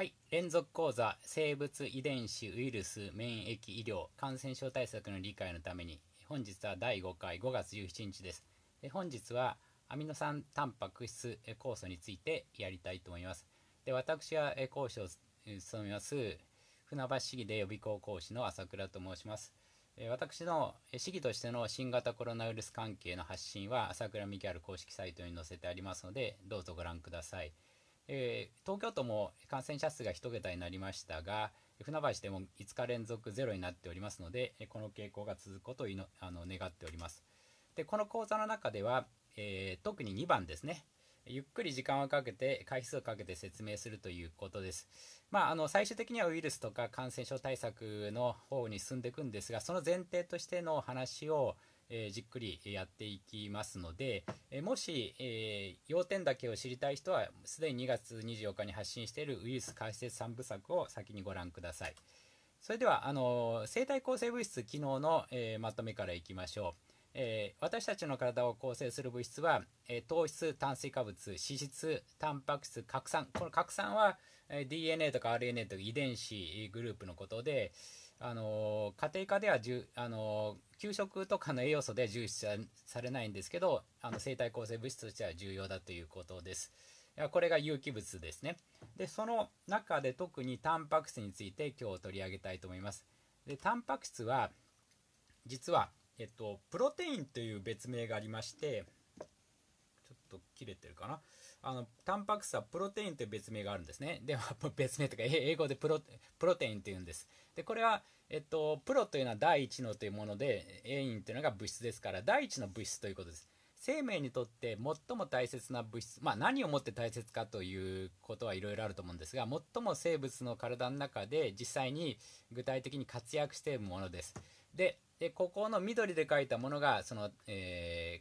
はい。連続講座、生物遺伝子ウイルス免疫医療感染症対策の理解のために、本日は第5回5月17日です。で本日はアミノ酸タンパク質酵素についてやりたいと思います。で私は講師を務めます船橋市議で予備校講師の朝倉と申します。私の市議としての新型コロナウイルス関係の発信は朝倉美キャル公式サイトに載せてありますのでどうぞご覧ください。えー、東京都も感染者数が1桁になりましたが、船橋でも5日連続ゼロになっておりますので、この傾向が続くことをあの願っております。で、この講座の中では、えー、特に2番ですね。ゆっくり時間をかけて、回数をかけて説明するということです。まあ、あの、最終的にはウイルスとか感染症対策の方に進んでいくんですが、その前提としての話を、えー、じっくりやっていきますので、えもし、えー、要点だけを知りたい人はすでに2月24日に発信しているウイルス解説3部作を先にご覧くださいそれではあの生体構成物質機能の、えー、まとめからいきましょうえー、私たちの体を構成する物質は、えー、糖質炭水化物脂質タンパク質核酸この核酸は、えー、DNA とか RNA とか遺伝子グループのことで、あのー、家庭科では、あのー給食とかの栄養素で重視されないんですけどあの生体構成物質としては重要だということですこれが有機物ですねでその中で特にタンパク質について今日取り上げたいと思いますでタンパク質は実は、えっと、プロテインという別名がありましてちょっと切れてるかなあのタンパク質はプロテインという別名があるんですねでは別名とか英語でプロテインというんですでこれはえっと、プロというのは第一のというもので、永因というのが物質ですから、第一の物質ということです。生命にとって最も大切な物質、まあ、何をもって大切かということはいろいろあると思うんですが最も生物の体の中で実際に具体的に活躍しているものですでここの緑で書いたものがその、え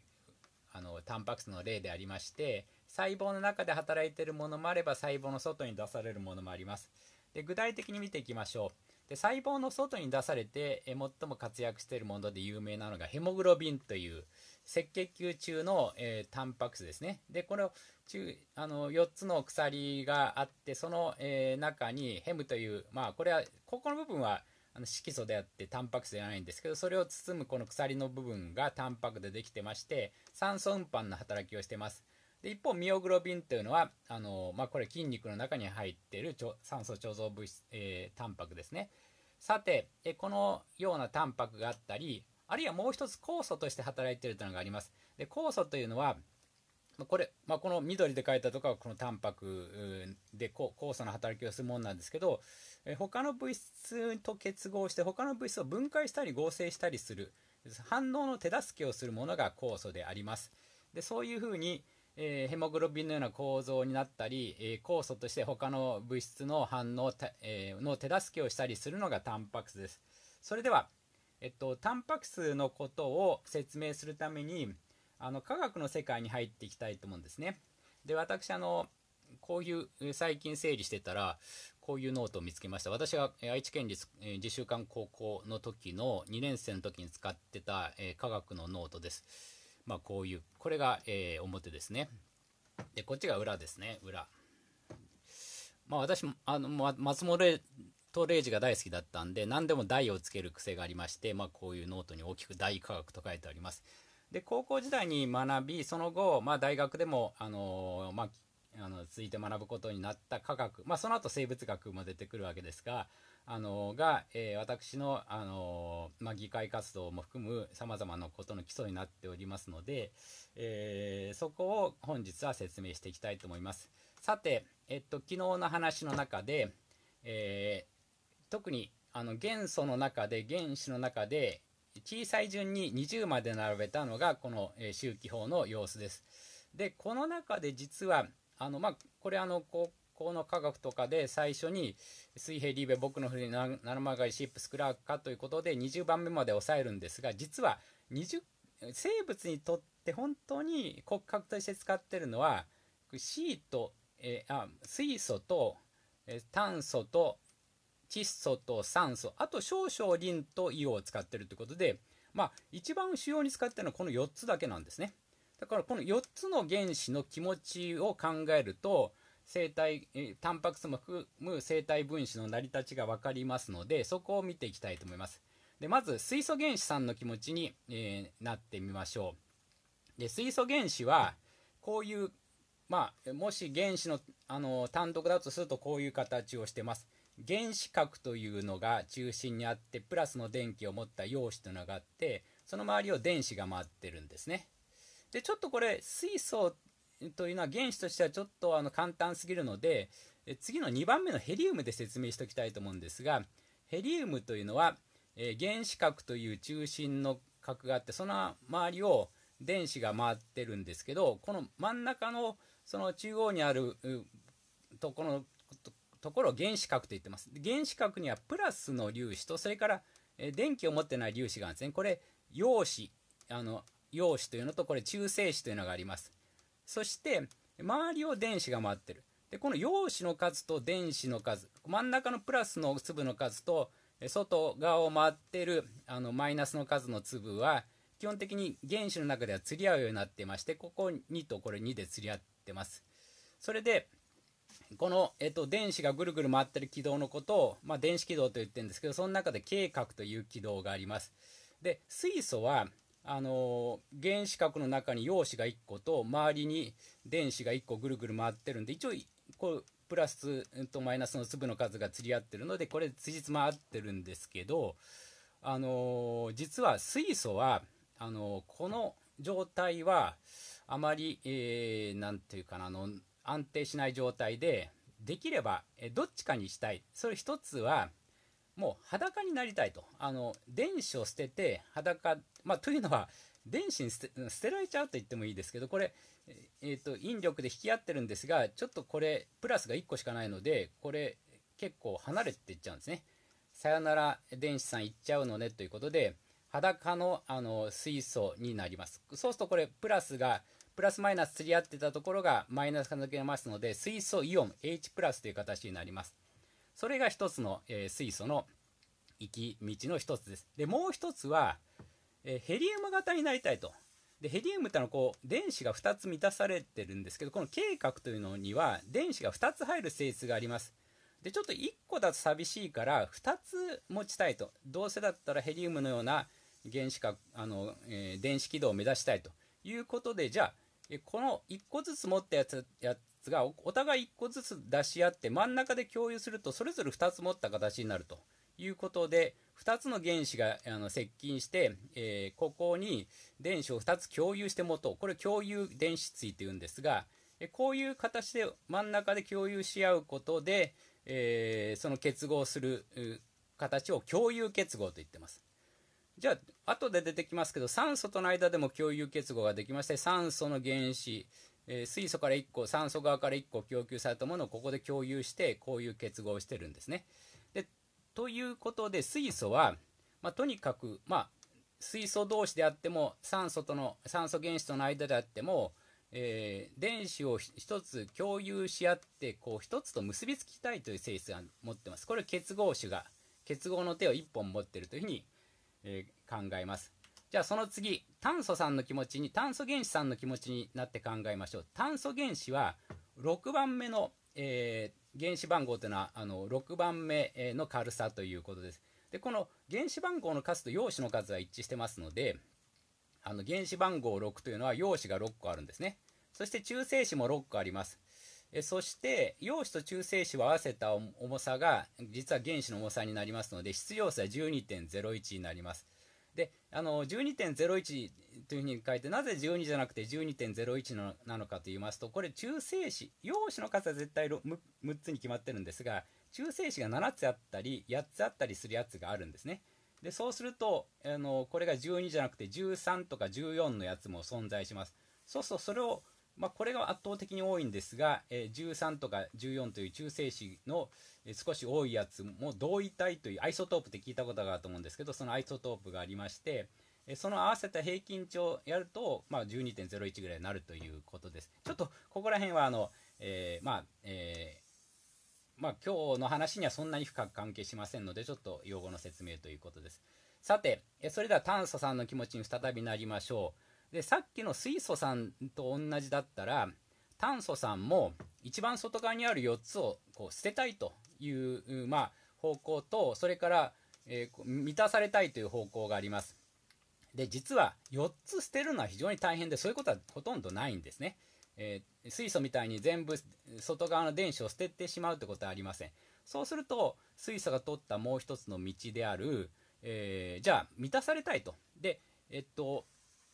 ー、あのタンパク質の例でありまして細胞の中で働いているものもあれば細胞の外に出されるものもありますで具体的に見ていきましょうで細胞の外に出されて最も活躍しているもので有名なのがヘモグロビンという赤血球中の、えー、タンパク質ですねでこれを中あの4つの鎖があってその、えー、中にヘムというまあこれはここの部分はあの色素であってタンパク質じゃないんですけどそれを包むこの鎖の部分がタンパクでできてまして酸素運搬の働きをしてますで一方ミオグロビンというのはあの、まあ、これ筋肉の中に入っている酸素貯蔵物質、えー、タンパクですねさてえこのようなタンパクがあったりあるいはもう一つ酵素として働いているというのがありますで酵素というのはこれ、まあ、この緑で書いたところはこのタンパクで酵素の働きをするものなんですけどえ他の物質と結合して他の物質を分解したり合成したりする反応の手助けをするものが酵素でありますでそういうふうにえー、ヘモグロビンのような構造になったり、えー、酵素として他の物質の反応、えー、の手助けをしたりするのがタンパク質です。それでは、えっと、タンパク質のことを説明するためにあの科学の世界に入っていきたいと思うんですね。で私あのこういう最近整理してたらこういうノートを見つけました私が愛知県立自習館高校の時の2年生の時に使ってた科学のノートです。まあ、こういうこれが、えー、表ですねでこっちが裏ですね裏まあ私あの、ま、松本トレイジが大好きだったんで何でも台をつける癖がありまして、まあ、こういうノートに大きく大科学と書いてありますで高校時代に学びその後、まあ、大学でも、あのー、まあ、あの続いて学ぶことになった科学、まあ、その後生物学も出てくるわけですが、あのが、えー、私のあの、まあ、議会活動も含むさまざまなことの基礎になっておりますので、えー、そこを本日は説明していきたいと思います。さて、えっと、昨日の話の中で、えー、特にあの元素の中で原子の中で小さい順に20まで並べたのがこの、え周期法の様子です。でこの中で実はあの、まあ、これあのここの価格とかで最初に水平リーベ僕のふり七曲がりシップスクラーかということで20番目まで抑えるんですが実は20生物にとって本当に骨格として使ってるのは C と、えー、あ水素と、えー、炭素と窒素と酸素あと少々リンと硫黄を使ってるということでまあ一番主要に使ってるのはこの4つだけなんですねだからこの4つの原子の気持ちを考えると生体、えタンパク質も含む生体分子の成り立ちが分かりますので、そこを見ていきたいと思います。でまず、水素原子さんの気持ちに、えー、なってみましょう。で水素原子は、こういう、まあ、もし原子のあの単独だとすると、こういう形をしてます。原子核というのが中心にあってプラスの電気を持った陽子というのがあってその周りを電子が回ってるんですねでちょっとこれ水素というのは原子としてはちょっとあの簡単すぎるので次の2番目のヘリウムで説明しておきたいと思うんですがヘリウムというのは、え原子核という中心の核があってその周りを電子が回ってるんですけどこの真ん中のその中央にあるとこのところを原子核と言ってます原子核にはプラスの粒子とそれから、え電気を持ってない粒子があるんですねこれ陽子あの陽子というのとこれ中性子というのがありますそして周りを電子が回ってるでこの陽子の数と電子の数真ん中のプラスの粒の数と外側を回ってるあのマイナスの数の粒は基本的に原子の中では釣り合うようになってましてここ2とこれ2で釣り合ってますそれでこの、えっと、電子がぐるぐる回ってる軌道のことを、まあ、電子軌道と言ってるんですけどその中で K 核という軌道がありますで水素はあの原子核の中に陽子が1個と周りに電子が1個ぐるぐる回ってるんで一応こうプラスとマイナスの粒の数が釣り合ってるのでこれつじつま合ってるんですけどあの実は水素はあのこの状態はあまり何、えー、て言うかなあの安定しない状態でできればどっちかにしたいそれ一つはもう裸になりたいと。あの、電子を捨てて、裸、まあ、というのは、電子に捨てられちゃうと言ってもいいですけど、これ、えっ、ー、と、引力で引き合ってるんですが、ちょっとこれ、プラスが1個しかないので、これ、結構離れていっちゃうんですね。さよなら電子さん行っちゃうのねということで、裸のあの水素になります。そうするとこれ、プラスが、プラスマイナス釣り合ってたところがマイナス関係けますので、水素イオン H プラスという形になります。それが一つの、えー、水素の行き道の一つです。で、もう一つは、えー、ヘリウム型になりたいと。で、ヘリウムってのはこう、電子が2つ満たされてるんですけど、この K 核というのには電子が2つ入る性質があります。で、ちょっと1個だと寂しいから、2つ持ちたいと。どうせだったらヘリウムのような原子核、あの、えー、電子軌道を目指したいということで、じゃあ、この1個ずつ持ったやつやつがお互い1個ずつ出し合って真ん中で共有するとそれぞれ2つ持った形になるということで2つの原子があの接近して、えー、ここに電子を2つ共有して持とうこれ共有電子対というんですがこういう形で真ん中で共有し合うことで、えー、その結合する形を共有結合と言ってます。じゃあ後で出てきますけど酸素との間でも共有結合ができまして酸素の原子えー、水素から1個酸素側から1個供給されたものをここで共有してこういう結合をしてるんですね。でということで水素は、まあ、とにかく、まあ、水素同士であっても酸素との酸素原子との間であっても、えー、電子を1つ共有し合ってこう1つと結びつきたいという性質が持ってます。これ結合種が結合の手を1本持ってるというふうに、えー、考えます。じゃあその次、炭素さんの気持ちに、炭素原子さんの気持ちになって考えましょう。炭素原子は6番目の、えー、原子番号というのはあの6番目の軽さということです。で、この原子番号の数と陽子の数は一致してますので、あの原子番号6というのは陽子が6個あるんですね。そして中性子も6個あります。えそして陽子と中性子を合わせた重さが実は原子の重さになりますので質量性は12.01になります。で、あの、12.01というふうに書いて、なぜ12じゃなくて12.01のなのかと言いますと、これ中性子、陽子の数は絶対 6, 6つに決まってるんですが、中性子が7つあったり、8つあったりするやつがあるんですね。で、そうすると、あの、これが12じゃなくて13とか14のやつも存在します。そうするとそれを、まあ、これが圧倒的に多いんですが、えー、13とか14という中性子の、少し多いやつも同位体というアイソトープって聞いたことがあると思うんですけどそのアイソトープがありましてその合わせた平均値をやると、まあ、12.01ぐらいになるということですちょっとここら辺はあの、えー、まあ、えー、まあ、今日の話にはそんなに深く関係しませんのでちょっと用語の説明ということですさてそれでは炭素さんの気持ちに再びなりましょうでさっきの水素さんと同じだったら炭素さんも一番外側にある4つをこう捨てたいという、まあ、方向とそれから、えー、満たされたいという方向がありますで実は4つ捨てるのは非常に大変でそういうことはほとんどないんですね、えー、水素みたいに全部外側の電子を捨ててしまうということはありませんそうすると水素が取ったもう一つの道である、えー、じゃあ満たされたいとでえっと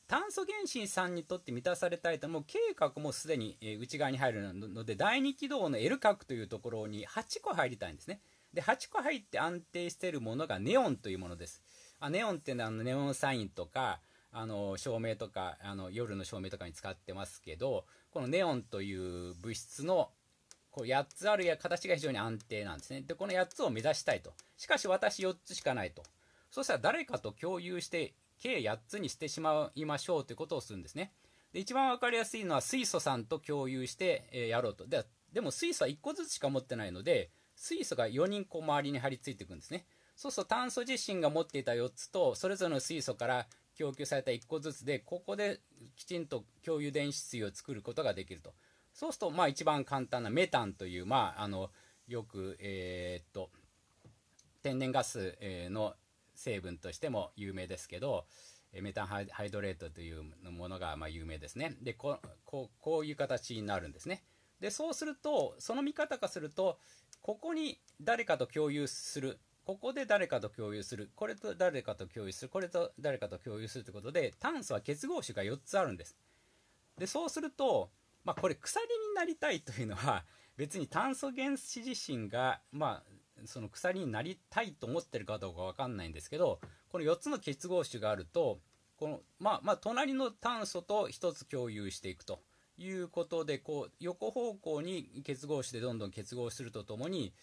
炭素原子3にとって満たされたいともう K 核もすでに内側に入るので第2軌道の L 角というところに8個入りたいんですねで8個入って安定しているものがネオンというものですあネオンっていうのはネオンサインとかあの照明とかあの夜の照明とかに使ってますけどこのネオンという物質のこう8つあるや形が非常に安定なんですねでこの8つを目指したいとしかし私4つしかないとそしたら誰かと共有して計8つにしてしまいましょうということをするんですね。で一番分かりやすいのは水素さんと共有して、えやろうとで。でも水素は1個ずつしか持ってないので、水素が4人こう周りに張り付いていくんですね。そうすると炭素自身が持っていた4つと、それぞれの水素から供給された1個ずつで、ここできちんと共有電子水を作ることができると。そうすると、まあ一番簡単なメタンという、まああの、よく、えー、っと、天然ガスの成分としても有名ですけど、メタンハイドレートというものがま有名ですね。でここう、こういう形になるんですね。で、そうすると、その見方からすると、ここに誰かと共有する。ここで誰かと共有する。これと誰かと共有する。これと誰かと共有するということで、炭素は結合種が4つあるんです。で、そうすると、まあ、これ鎖になりたいというのは、別に炭素原子自身が、まあ、その鎖になりたいと思ってるかどうか分かんないんですけどこの4つの結合種があるとこのまあまあ隣の炭素と1つ共有していくということでこう横方向に結合してどんどん結合するとともに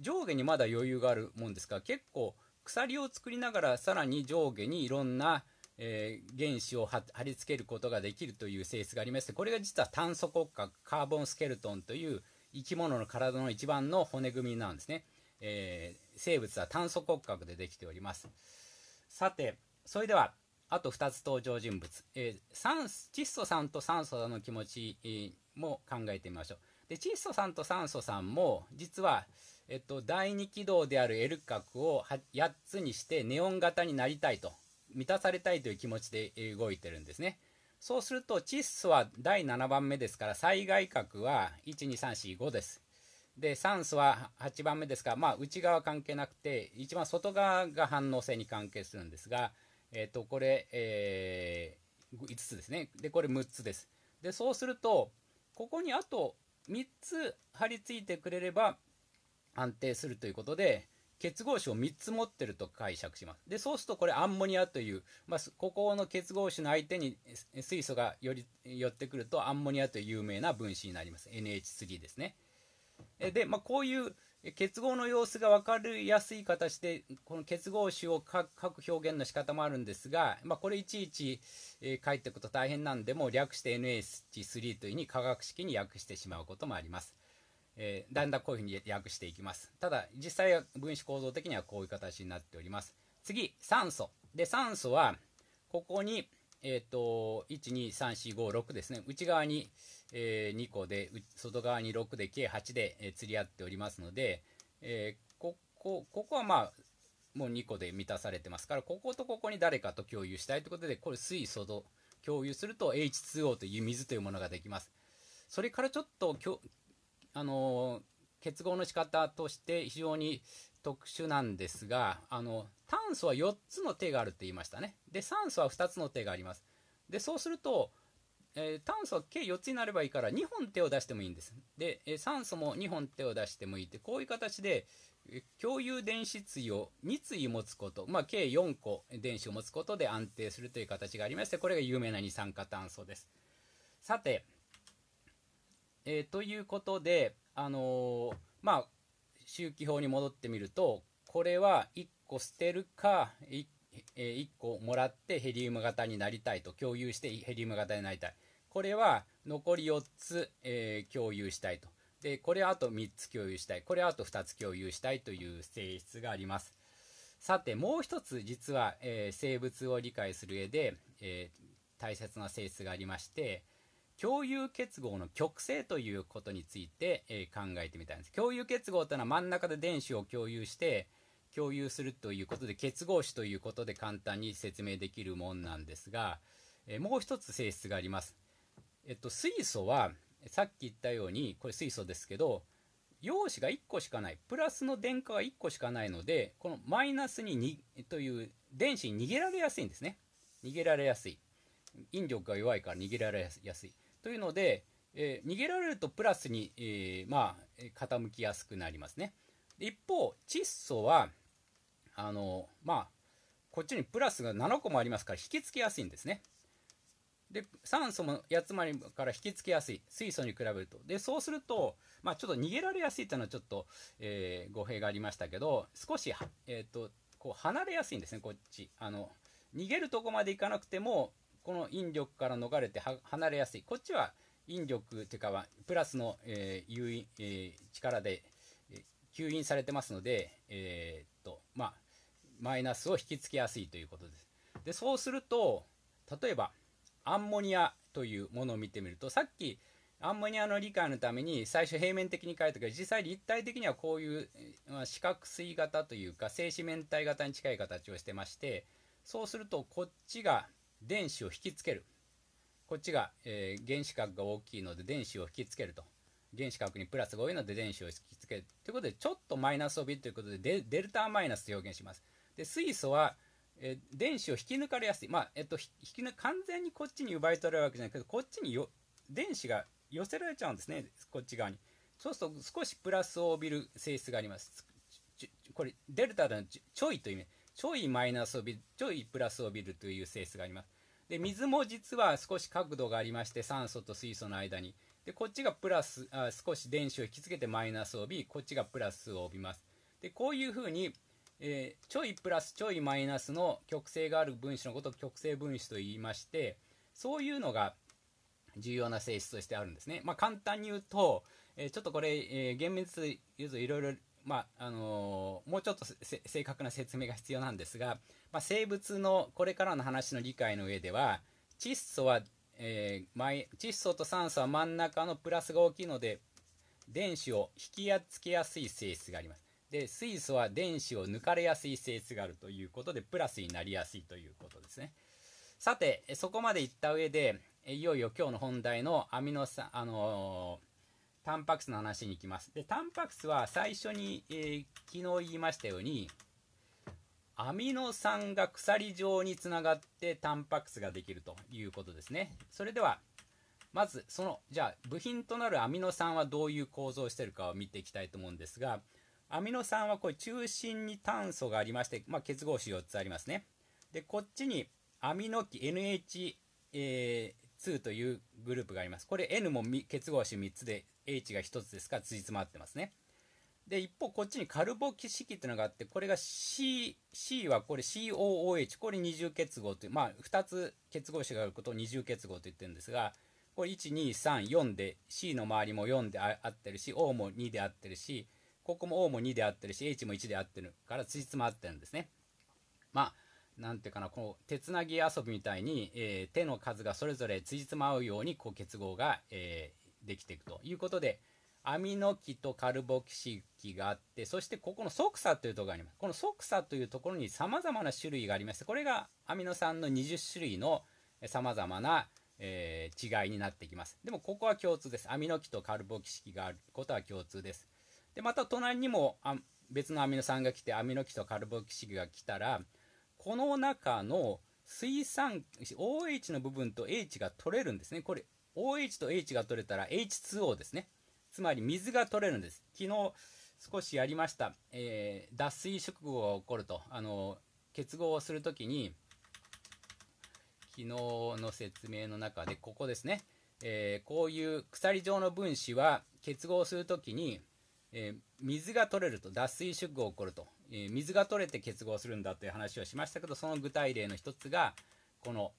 上下にまだ余裕があるもんですから結構鎖を作りながらさらに上下にいろんな、えー、原子を貼り付けることができるという性質がありましてこれが実は炭素骨格カーボンスケルトンという生き物の体の一番の骨組みなんですね。えー、生物は炭素骨格でできておりますさてそれではあと2つ登場人物、えー、酸窒素さんと酸素さんの気持ちも考えてみましょうで窒素さんと酸素さんも実は、えっと、第2軌道である L 核を8つにしてネオン型になりたいと満たされたいという気持ちで動いてるんですねそうすると窒素は第7番目ですから最外角は12345ですで酸素は8番目ですが、まあ、内側関係なくて一番外側が反応性に関係するんですが、えー、とこれ、えー、5つですねでこれ6つですでそうするとここにあと3つ貼り付いてくれれば安定するということで結合子を3つ持ってると解釈しますでそうするとこれアンモニアという、まあ、ここの結合子の相手に水素がより寄ってくるとアンモニアという有名な分子になります NH3 ですね。で、まあ、こういう結合の様子が分かりやすい形でこの結合詞を書く表現の仕方もあるんですが、まあ、これいちいち、えー、書いていくと大変なんでも略して NH3 というふうに化学式に訳してしまうこともあります。えー、だんだんこういうふうに訳していきます。ただ実際は分子構造的にはこういう形になっております。次、酸素。で酸素はここにえっ、ー、と、1、2、3、4、5、6ですね。内側に、えー、2個で、外側に6で、計8で、えー、釣り合っておりますので、えー、ここ、ここはまあ、もう2個で満たされてますから、こことここに誰かと共有したいということで、これ水素と共有すると H2O という水というものができます。それからちょっときょ、あのー、結合の仕方として非常に、特殊なんですが、あの、炭素は4つの手があるって言いましたね。で、酸素は2つの手があります。で、そうすると、えー、炭素は計4つになればいいから2本手を出してもいいんです。で、えー、酸素も2本手を出してもいいって、こういう形で、共有電子対を2対持つこと、まあ、計4個電子を持つことで安定するという形がありまして、これが有名な二酸化炭素です。さて、えー、ということで、あのまあ、周期表に戻ってみるとこれは1個捨てるか 1, 1個もらってヘリウム型になりたいと共有してヘリウム型になりたいこれは残り4つ、えー、共有したいとでこれはあと3つ共有したいこれはあと2つ共有したいという性質がありますさてもう一つ実は、えー、生物を理解する上で、えー、大切な性質がありまして共有結合の極性ということについて、えー、考えてみたんです。共有結合というのは真ん中で電子を共有して、共有するということで結合子ということで簡単に説明できるもんなんですが、えー、もう一つ性質があります。えっと、水素はさっき言ったようにこれ水素ですけど陽子が1個しかないプラスの電荷が1個しかないのでこのマイナスににという電子に逃げられやすいんですね逃げられやすい引力が弱いから逃げられやすいというので、えー、逃げられるとプラスに、えー、まあ、傾きやすくなりますね。一方、窒素は、あの、まあ、こっちにプラスが7個もありますから引きつけやすいんですね。で、酸素もやつまりから引きつけやすい。水素に比べると。で、そうすると、まあ、ちょっと逃げられやすいというのはちょっと、えー、語弊がありましたけど、少し、えっ、と、こう離れやすいんですね、こっち。あの、逃げるとこまで行かなくても、この引力から逃れて離れやすいこっちは引力というかはプラスの、えー、誘引、えー、力で、えー、吸引されてますので、えー、っとまあ、マイナスを引きつけやすいということです。でそうすると例えばアンモニアというものを見てみるとさっきアンモニアの理解のために最初平面的に書いたけど実際立体的にはこういう、まあ、四角錐型というか正四面体型に近い形をしてましてそうするとこっちが電子を引きつける。こっちが、えー、原子核が大きいので電子を引きつけると。原子核にプラスが多いので電子を引きつける。ということで、ちょっとマイナス帯ということでデ、デルタマイナスと表現します。で、水素は、えー、電子を引き抜かれやすい。まあ、えっと、引き抜完全にこっちに奪い取られるわけじゃないけど、こっちによ電子が寄せられちゃうんですね、こっち側に。そうすると少しプラスを帯びる性質があります。これ、デルタのちょいという意味、ちょいマイナスを帯びる、ちょいプラスを帯びるという性質があります。で水も実は少し角度がありまして酸素と水素の間にでこっちがプラスあ少し電子を引き付けてマイナスを帯びこっちがプラスを帯びますでこういうふうに、えー、ちょいプラスちょいマイナスの極性がある分子のことを極性分子と言いましてそういうのが重要な性質としてあるんですね、まあ、簡単に言うと、えー、ちょっとこれ、えー、厳密言うといろいろまああのー、もうちょっと正確な説明が必要なんですが、まあ、生物のこれからの話の理解の上では窒素は、えー、前窒素と酸素は真ん中のプラスが大きいので電子を引きやっつけやすい性質があります。で水素は電子を抜かれやすい性質があるということでプラスになりやすいということですね。さてそこまでいった上でいよいよ今日の本題のアミノ酸あのータンパク質の話に行きます。で、タンパク質は最初に、えー、昨日言いましたように、アミノ酸が鎖状につながってタンパク質ができるということですね。それでは、まず、その、じゃあ、部品となるアミノ酸はどういう構造をしているかを見ていきたいと思うんですが、アミノ酸はこれ中心に炭素がありまして、まあ、結合子4つありますね。で、こっちにアミノ基 NH、え2というグループがあります。これ N も結合子3つで H が1つですからつじつまってますね。で、一方こっちにカルボキ式っていうのがあって、これが C、C はこれ COOH、これ二重結合という、まあ2つ結合子があることを二重結合と言ってるんですが、これ1、2、3、4で C の周りも4であってるし、O も2であってるし、ここも O も2であってるし、H も1であってるからつじつまってるんですね。まあ、なんていうかな、この手つなぎ遊びみたいに、えー、手の数がそれぞれつじつまうように、こう、結合が、えー、できていくということでアミノ基とカルボキシ基があってそしてここの即差というところがありますこの即差というところにさまざまな種類がありましてこれがアミノ酸の20種類のさまざまな、えー、違いになってきますでもここは共通ですアミノ基とカルボキシ基があることは共通ですでまた隣にもあ別のアミノ酸が来てアミノ基とカルボキシ基が来たらこの中の水酸 OH の部分と H が取れるんですねこれ OH と H が取れたら H2O ですね。つまり水が取れるんです。昨日少しやりました。えー、脱水食後が起こると。あの、結合をするときに、昨日の説明の中で、ここですね。えー、こういう鎖状の分子は結合するときに、えー、水が取れると、脱水食後が起こると、えー、水が取れて結合するんだという話をしましたけど、その具体例の一つが、この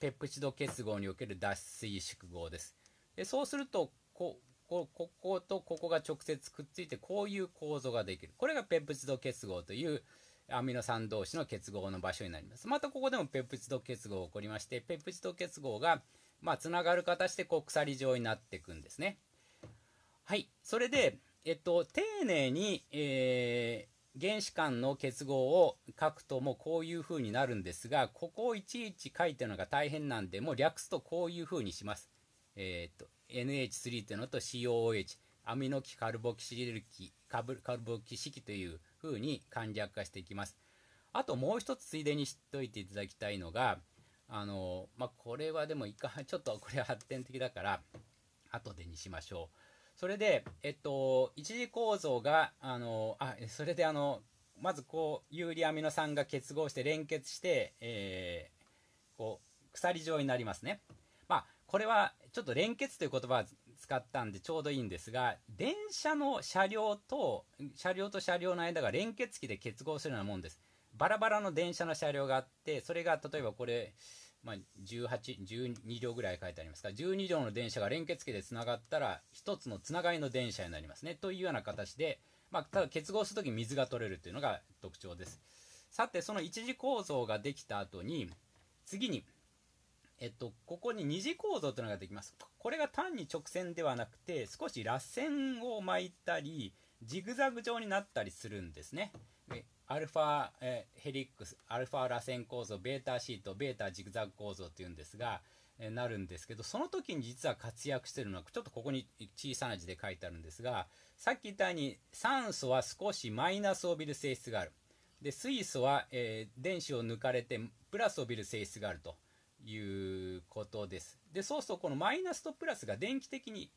ペプチド結合における脱水縮合です。でそうするとここ、こことここが直接くっついてこういう構造ができる。これがペプチド結合というアミノ酸同士の結合の場所になります。またここでもペプチド結合が起こりまして、ペプチド結合がまあ、つながる形でこう鎖状になっていくんですね。はい。それで、えっと、丁寧に、えー、原子間の結合を書くともうこういう風になるんですが、ここをいちいち書いてるのが大変なんで、もう略すとこういう風にします。えー、っと、NH3 というのと COOH、アミノ基カルボキシル基、カルボキ基という風に簡略化していきます。あともう一つついでに知っておいていただきたいのが、あの、まあ、これはでもいか、ちょっとこれは発展的だから、後でにしましょう。それで、えっと、一次構造が、あの、あ、それであの、まずこう、有利アミノ酸が結合して連結して、えー、こう、鎖状になりますね。まあ、これはちょっと連結という言葉を使ったんでちょうどいいんですが、電車の車両と、車両と車両の間が連結器で結合するようなもんです。バラバラの電車の車両があって、それが例えばこれ、まあ、18、12両ぐらい書いてありますが、12両の電車が連結器でつながったら、1つのつながりの電車になりますね。というような形で、まあ、ただ結合するとき水が取れるというのが特徴です。さて、その一次構造ができた後に、次に、えっと、ここに2次構造というのができます。これが単に直線ではなくて、少し螺旋を巻いたり、ジグザグ状になったりするんですね。アルファ、えヘリックス、アルファ螺旋構造、ベータシート、ベータジグザグ構造っていうんですが、えなるんですけど、その時に実は活躍してるのは、ちょっとここに小さな字で書いてあるんですが、さっき言ったように酸素は少しマイナスを帯びる性質がある。で、水素は、えー、電子を抜かれてプラスを帯びる性質があるということです。で、そうするとこのマイナスとプラスが電気的に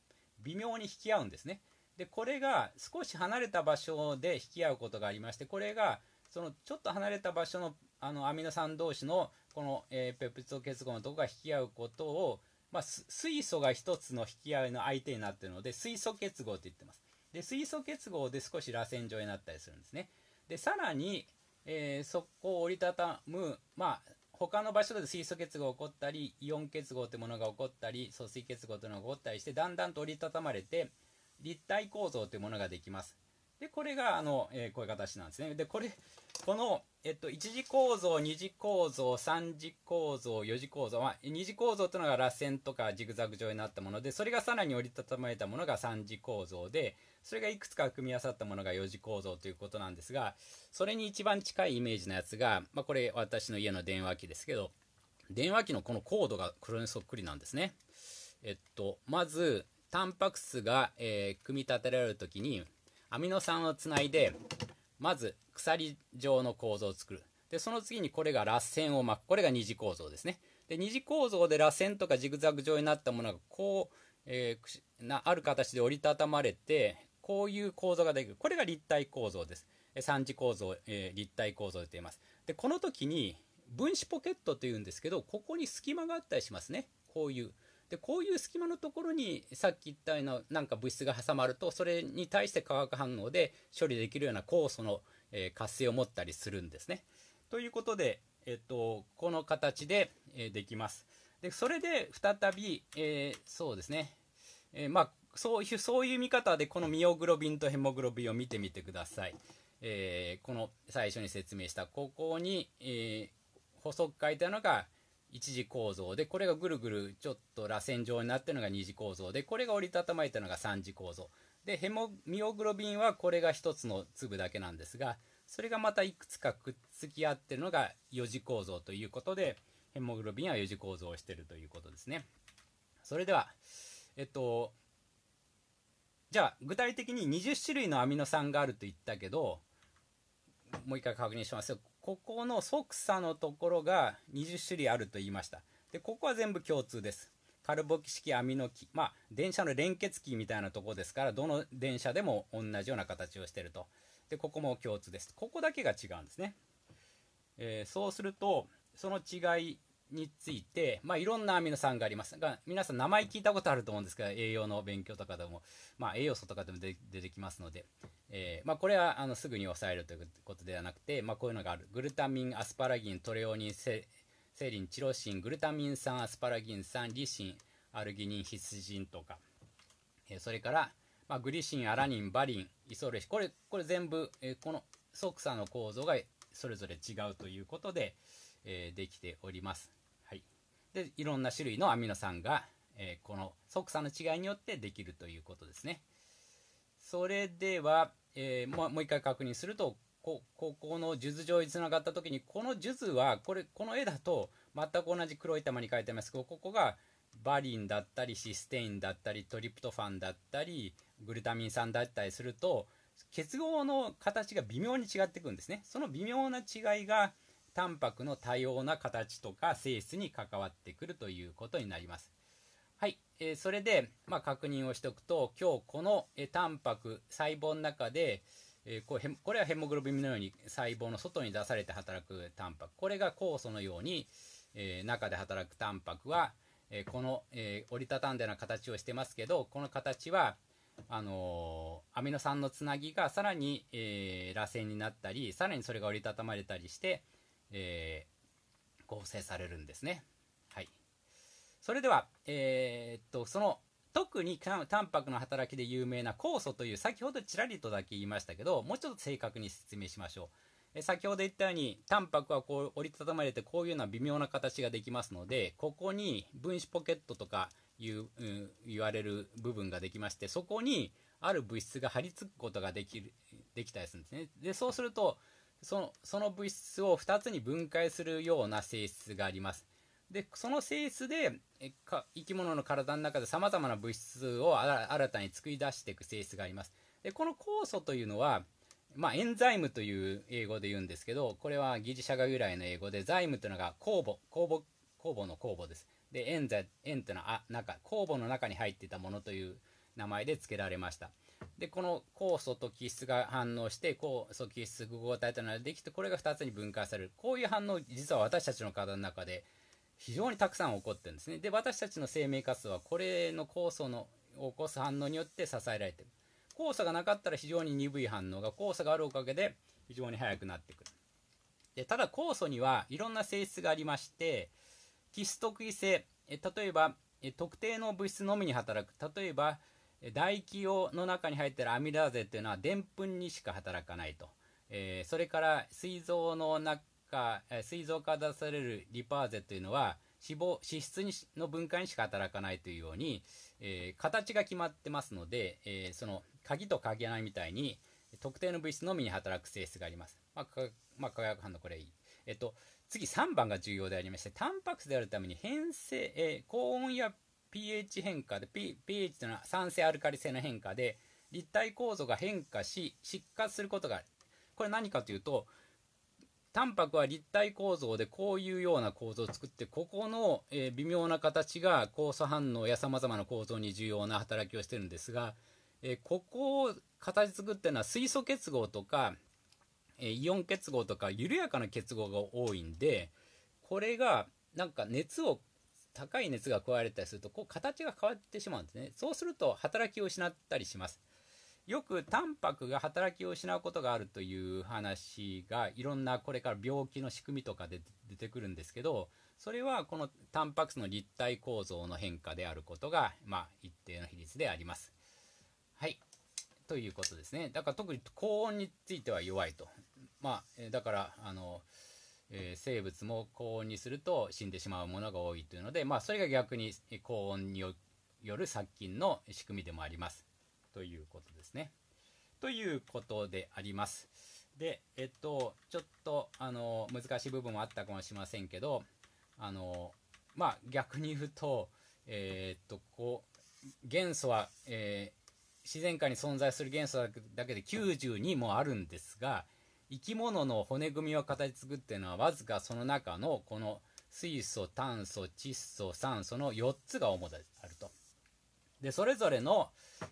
微妙に引き合うんですね。でこれが少し離れた場所で引き合うことがありましてこれがそのちょっと離れた場所のあのアミノ酸同士のこの、えー、ペプチド結合のとこが引き合うことを、まあ、水素が1つの引き合いの相手になってるので水素結合って言ってますで水素結合で少し螺旋状になったりするんですねでさらに、えー、そこを折りたたむ、まあ、他の場所で水素結合が起こったりイオン結合というものが起こったり疎水結合というのが起こったりしてだんだんと折りたたまれて立体構造というものができます。で、これが、あの、えー、こういう形なんですね。で、これ、この、えっと、1次構造、2次構造、3次構造、4次構造、まあ、2次構造というのが螺旋とかジグザグ状になったもので、それがさらに折りたたまれたものが3次構造で、それがいくつか組み合わさったものが4次構造ということなんですが、それに一番近いイメージのやつが、まあ、これ私の家の電話機ですけど、電話機のこのコードがこれにそっくりなんですね。えっと、まず、タンパク質が、えー、組み立てられる時にアミノ酸をつないでまず鎖状の構造を作るでその次にこれが螺旋を巻くこれが二次構造ですねで二次構造で螺旋とかジグザグ状になったものがこう、えー、なある形で折りたたまれてこういう構造ができるこれが立体構造です三次構造、えー、立体構造と言いますでこの時に分子ポケットというんですけどここに隙間があったりしますねこういうでこういう隙間のところにさっき言ったようななんか物質が挟まるとそれに対して化学反応で処理できるような酵素の、えー、活性を持ったりするんですね。ということで、えっと、この形で、えー、できます。でそれで再び、えー、そうですね、えまあ、そういうそういう見方でこのミオグロビンとヘモグロビンを見てみてください。えこの最初に説明したここに、えー、細く書いたのが一次構造でこれがぐるぐるちょっと螺旋状になってるのが二次構造でこれが折りたたまれたのが三次構造でヘモミオグロビンはこれが一つの粒だけなんですがそれがまたいくつかくっつき合ってるのが四次構造ということでヘモグロビンは四次構造をしてるということですねそれではえっとじゃあ具体的に20種類のアミノ酸があると言ったけどもう一回確認しますよここの即差のところが20種類あると言いましたでここは全部共通ですカルボキ式網の木まあ電車の連結器みたいなとこですからどの電車でも同じような形をしてるとでここも共通ですここだけが違うんですね、えー、そうするとその違いについて、まあ、いろんなアミノ酸がありますが皆さん名前聞いたことあると思うんですが栄養の勉強とかでも、まあ、栄養素とかでも出てきますので、えー、まあ、これはあのすぐに抑えるということではなくて、まあ、こういうのがあるグルタミンアスパラギントレオニンセセリンチロシングルタミン酸アスパラギン酸リシンアルギニンヒスジンとか、えー、それから、まあ、グリシンアラニンバリンイソレシこれこれ全部、えー、この即座の構造がそれぞれ違うということで、えー、できております。でいろんな種類のアミノ酸が、えー、この即差の違いによってできるということですねそれでは、えー、もう一回確認するとこここの数珠上につながった時にこの数珠はこれこの絵だと全く同じ黒い玉に書いてますけどここがバリンだったりシステインだったりトリプトファンだったりグルタミン酸だったりすると結合の形が微妙に違ってくるんですねその微妙な違いがタンパクの多様な形とか性質に関わってくるということになります。はい、えー、それで、まあ、確認をしておくと今日この、えー、タンパク細胞の中で、えー、これこれはヘモグロビンのように細胞の外に出されて働くタンパクこれが酵素のように、えー、中で働くタンパクは、えー、この、えー、折りたたんでな形をしてますけどこの形はあのー、アミノ酸のつなぎがさらに、えー、螺旋になったりさらにそれが折りたたまれたりしてえー、成されるんですね。はい。それでは、えー、っと、その、特にタンパクの働きで有名な酵素という、先ほどちらりとだけ言いましたけど、もうちょっと正確に説明しましょう。え先ほど言ったように、タンパクはこう折りたたまれて、こういうような微妙な形ができますので、ここに分子ポケットとかいう、うん、言われる部分ができまして、そこにある物質が張り付くことができるできたりするんですね。で、そうすると、そのその物質を2つに分解するような性質がありますでその性質で生き物の体の中でさまざまな物質を新たに作り出していく性質がありますでこの酵素というのは、まあ、エンザイムという英語で言うんですけどこれはギリシャが由来の英語でザイムというのが酵母酵母酵母の酵母ですでエンザエンというのはあ中酵母の中に入っていたものという名前で付けられましたでこの酵素と基質が反応して酵素基質複合体となるできてこれが2つに分解されるこういう反応実は私たちの体の中で非常にたくさん起こってるんですねで私たちの生命活動はこれの酵素の起こす反応によって支えられてる酵素がなかったら非常に鈍い反応が酵素があるおかげで非常に速くなってくるでただ酵素にはいろんな性質がありまして基質特異性え例えばえ特定の物質のみに働く例えば唾液をの中に入っているアミラーゼっていうのはでんぷんにしか働かないと、えー、それから膵臓の中膵臓から出されるリパーゼというのは脂肪脂質にの分解にしか働かないというように、えー、形が決まってますので、えー、その鍵と鍵穴みたいに特定の物質のみに働く性質があります。まあ、まあ、化学反応これいい。えっと、次3番が重要でありまして、タンパク質であるために変性、えー、高温や pH 変化で、P、pH というのは酸性アルカリ性の変化で立体構造が変化し失活することがあるこれ何かというとタンパクは立体構造でこういうような構造を作ってここの、え微妙な形が酵素反応やさまざまな構造に重要な働きをしてるんですが、えここを形作ってるのは水素結合とか、えイオン結合とか緩やかな結合が多いんでこれがなんか熱を高い熱が加えられたりすると、こう形が変わってしまうんですね。そうすると働きを失ったりします。よくタンパクが働きを失うことがあるという話がいろんなこれから病気の仕組みとかで出てくるんですけどそれはこのタンパク質の立体構造の変化であることが、まあ、一定の比率であります。はいということですねだから特に高温については弱いと。まあ、だからあのえー、生物も高温にすると死んでしまうものが多いというので、まあ、それが逆に高温による殺菌の仕組みでもありますということですね。ということであります。で、えっと、ちょっとあの難しい部分もあったかもしれませんけど、あのまあ、逆に言うと,、えー、っとこう元素は、えー、自然界に存在する元素だけで92もあるんですが生き物の骨組みを形作っているのはわずかその中のこの水素炭素窒素酸素の4つが主であると。でそれぞれの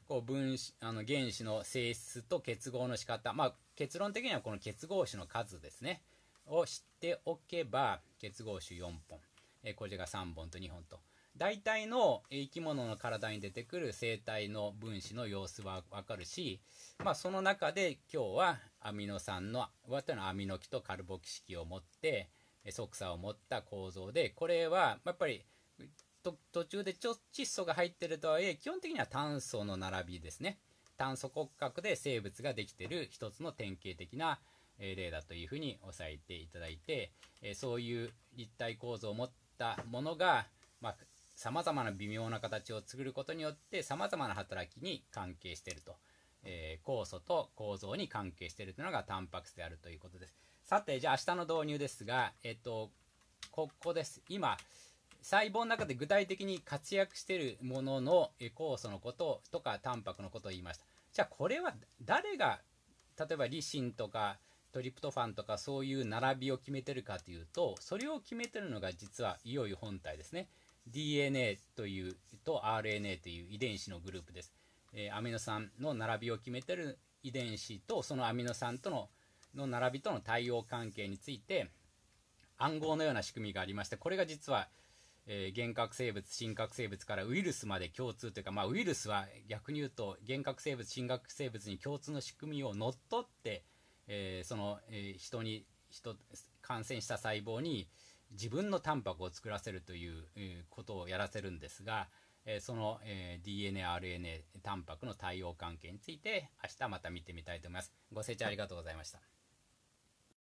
こう分子あの原子の性質と結合の仕方まあ結論的にはこの結合子の数ですねを知っておけば結合種4本、えこれが3本と2本と大体の生き物の体に出てくる生体の分子の様子はわかるし、まあ、その中で今日はアミノ酸のわたのアミノ基とカルボキ式を持って即座を持った構造でこれはやっぱり途中でちょ窒素が入ってるとはいえ基本的には炭素の並びですね炭素骨格で生物ができてる一つの典型的な例だというふうに押さえていただいてそういう立体構造を持ったものが、まあ、様々な微妙な形を作ることによって様々な働きに関係していると。えー、酵素と構造に関係しているというのがタンパク質であるということです。さて、じゃあ明日の導入ですが、えっと、ここです。今、細胞の中で具体的に活躍しているものの、え酵素のこととかタンパクのことを言いました。じゃあこれは誰が、例えばリシンとかトリプトファンとかそういう並びを決めてるかというと、それを決めてるのが実はいよいよ本体ですね。DNA というと RNA という遺伝子のグループです、えー、アミノ酸の並びを決めてる遺伝子とそのアミノ酸とのの並びとの対応関係について暗号のような仕組みがありましてこれが実は、えー、原核生物真核生物からウイルスまで共通というか、まあ、ウイルスは逆に言うと原核生物真核生物に共通の仕組みを乗っ取って、えー、その、えー、人に人感染した細胞に、自分のタンパクを作らせるということをやらせるんですが、えその、え DNA、RNA、タンパクの対応関係について明日また見てみたいと思います。ご清聴ありがとうございました。